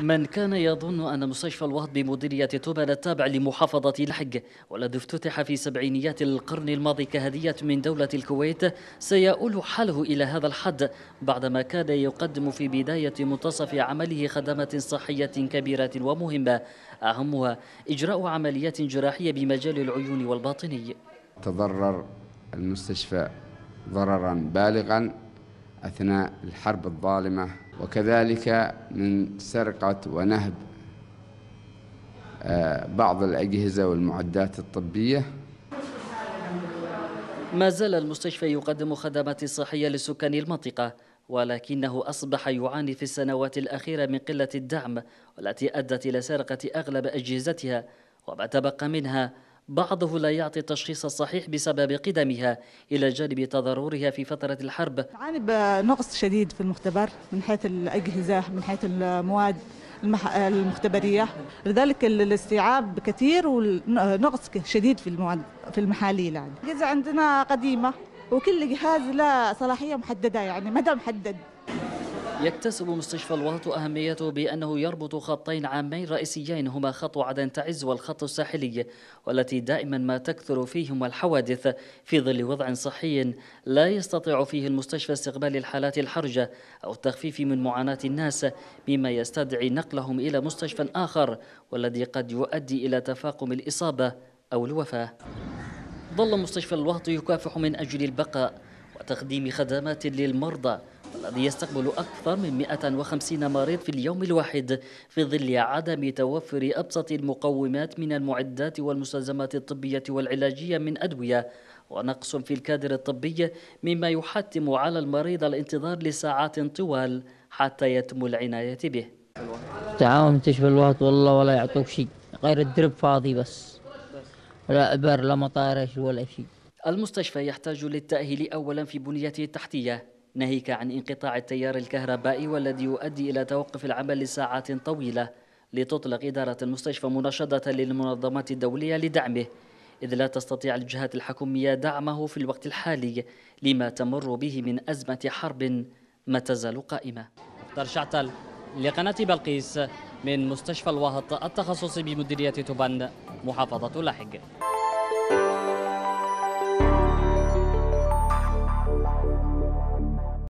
من كان يظن أن مستشفى الوهض بمديرية توبة التابع لمحافظة لحج والذي افتتح في سبعينيات القرن الماضي كهدية من دولة الكويت سيؤول حاله إلى هذا الحد بعدما كان يقدم في بداية منتصف عمله خدمات صحية كبيرة ومهمة أهمها إجراء عمليات جراحية بمجال العيون والباطني تضرر المستشفى ضررا بالغا أثناء الحرب الظالمة وكذلك من سرقة ونهب آه، بعض الأجهزة والمعدات الطبية ما زال المستشفى يقدم خدمات صحية لسكان المنطقة ولكنه أصبح يعاني في السنوات الأخيرة من قلة الدعم والتي أدت إلى سرقة أغلب أجهزتها وما تبقى منها بعضه لا يعطي التشخيص الصحيح بسبب قدمها إلى جانب تضررها في فترة الحرب عاني بنقص شديد في المختبر من حيث الأجهزة من حيث المواد المختبرية لذلك الاستيعاب كثير ونقص شديد في المواد في المحاليل يعني الأجهزة عندنا قديمة وكل جهاز له صلاحية محددة يعني مدى محدد يكتسب مستشفى الوهط أهميته بأنه يربط خطين عامين رئيسيين هما خط عدن تعز والخط الساحلي والتي دائما ما تكثر فيهم الحوادث في ظل وضع صحي لا يستطيع فيه المستشفى استقبال الحالات الحرجة أو التخفيف من معاناة الناس مما يستدعي نقلهم إلى مستشفى آخر والذي قد يؤدي إلى تفاقم الإصابة أو الوفاة ظل مستشفى الوهط يكافح من أجل البقاء وتقديم خدمات للمرضى الذي يستقبل أكثر من 150 مريض في اليوم الواحد في ظل عدم توفر أبسط المقومات من المعدات والمستلزمات الطبية والعلاجية من أدوية ونقص في الكادر الطبي مما يحتم على المريض الانتظار لساعات طوال حتى يتم العناية به تعاون مستشفى الوقت والله ولا يعطوك شيء غير الدرب فاضي بس لا ابر لا مطارش ولا شيء المستشفى يحتاج للتأهيل أولا في بنيته التحتية ناهيك عن انقطاع التيار الكهربائي والذي يؤدي إلى توقف العمل لساعات طويلة لتطلق إدارة المستشفى مناشدة للمنظمات الدولية لدعمه إذ لا تستطيع الجهات الحكومية دعمه في الوقت الحالي لما تمر به من أزمة حرب ما تزال قائمة مختار شعتل لقناة بلقيس من مستشفى الوهط التخصصي بمديرية تبان محافظة لاحق